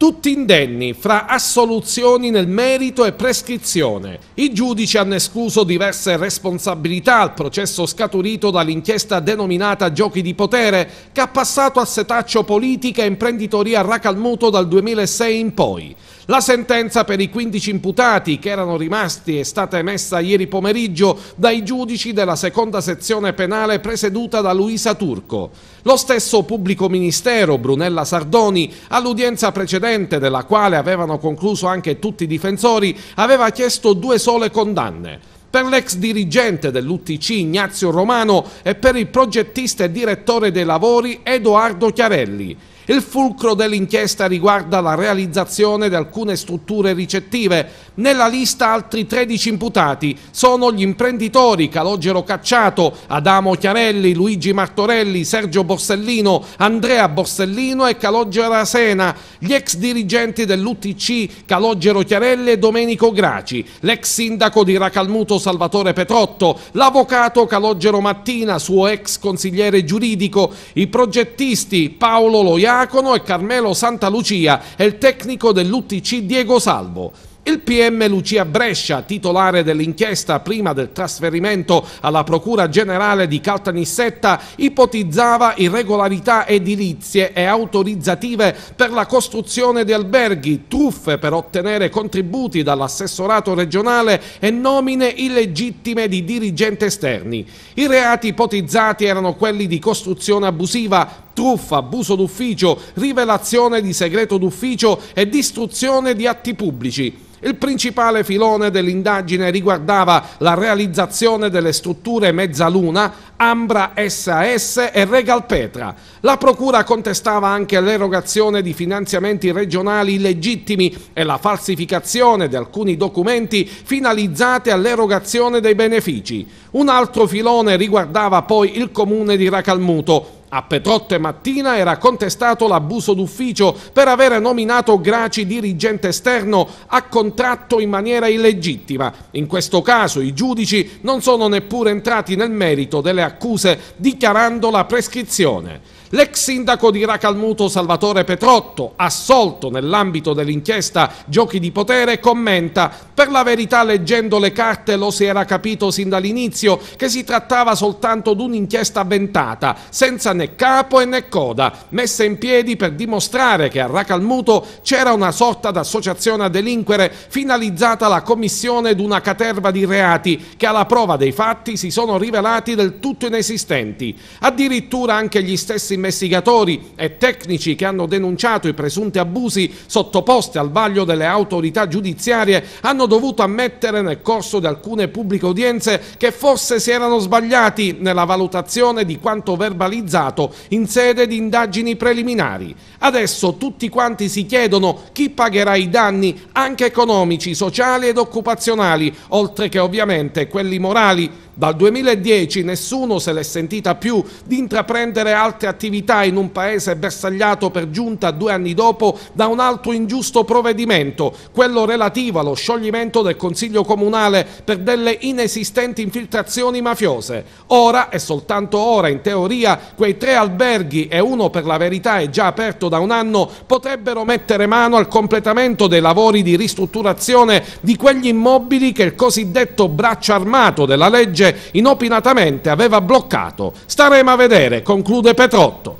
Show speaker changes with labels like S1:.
S1: tutti indenni fra assoluzioni nel merito e prescrizione. I giudici hanno escluso diverse responsabilità al processo scaturito dall'inchiesta denominata Giochi di potere, che ha passato a setaccio politica e imprenditoria racalmuto dal 2006 in poi. La sentenza per i 15 imputati che erano rimasti è stata emessa ieri pomeriggio dai giudici della seconda sezione penale presieduta da Luisa Turco. Lo stesso pubblico ministero Brunella Sardoni all'udienza precedente precedente, della quale avevano concluso anche tutti i difensori, aveva chiesto due sole condanne per l'ex dirigente dell'UTC Ignazio Romano e per il progettista e direttore dei lavori Edoardo Chiarelli. Il fulcro dell'inchiesta riguarda la realizzazione di alcune strutture ricettive. Nella lista altri 13 imputati sono gli imprenditori Calogero Cacciato, Adamo Chiarelli, Luigi Martorelli, Sergio Borsellino, Andrea Borsellino e Calogero Asena, gli ex dirigenti dell'UTC Calogero Chiarelli e Domenico Graci, l'ex sindaco di Racalmuto Salvatore Petrotto, l'avvocato Calogero Mattina, suo ex consigliere giuridico, i progettisti Paolo Loiano, Iacono e Carmelo Santa Lucia e il tecnico dell'UTC Diego Salvo. Il PM Lucia Brescia, titolare dell'inchiesta prima del trasferimento alla Procura Generale di Caltanissetta, ipotizzava irregolarità edilizie e autorizzative per la costruzione di alberghi, truffe per ottenere contributi dall'assessorato regionale e nomine illegittime di dirigenti esterni. I reati ipotizzati erano quelli di costruzione abusiva, truffa, abuso d'ufficio, rivelazione di segreto d'ufficio e distruzione di atti pubblici. Il principale filone dell'indagine riguardava la realizzazione delle strutture Mezzaluna, Ambra SAS e Regalpetra. La procura contestava anche l'erogazione di finanziamenti regionali illegittimi e la falsificazione di alcuni documenti finalizzati all'erogazione dei benefici. Un altro filone riguardava poi il comune di Racalmuto a Petrotte Mattina era contestato l'abuso d'ufficio per avere nominato Graci dirigente esterno a contratto in maniera illegittima. In questo caso i giudici non sono neppure entrati nel merito delle accuse dichiarando la prescrizione. L'ex sindaco di Racalmuto Salvatore Petrotto, assolto nell'ambito dell'inchiesta Giochi di potere, commenta per la verità, leggendo le carte, lo si era capito sin dall'inizio che si trattava soltanto di un'inchiesta avventata, senza né capo e né coda, messa in piedi per dimostrare che a Racalmuto c'era una sorta d'associazione a delinquere finalizzata alla commissione d'una caterva di reati che alla prova dei fatti si sono rivelati del tutto inesistenti. Addirittura anche gli stessi investigatori e tecnici che hanno denunciato i presunti abusi sottoposti al vaglio delle autorità giudiziarie hanno dovuto ammettere nel corso di alcune pubbliche udienze che forse si erano sbagliati nella valutazione di quanto verbalizzato in sede di indagini preliminari. Adesso tutti quanti si chiedono chi pagherà i danni anche economici, sociali ed occupazionali, oltre che ovviamente quelli morali dal 2010 nessuno se l'è sentita più di intraprendere altre attività in un paese bersagliato per giunta due anni dopo da un altro ingiusto provvedimento, quello relativo allo scioglimento del Consiglio Comunale per delle inesistenti infiltrazioni mafiose. Ora, e soltanto ora in teoria, quei tre alberghi e uno per la verità è già aperto da un anno, potrebbero mettere mano al completamento dei lavori di ristrutturazione di quegli immobili che il cosiddetto braccio armato della legge inopinatamente aveva bloccato. Staremo a vedere, conclude Petrotto.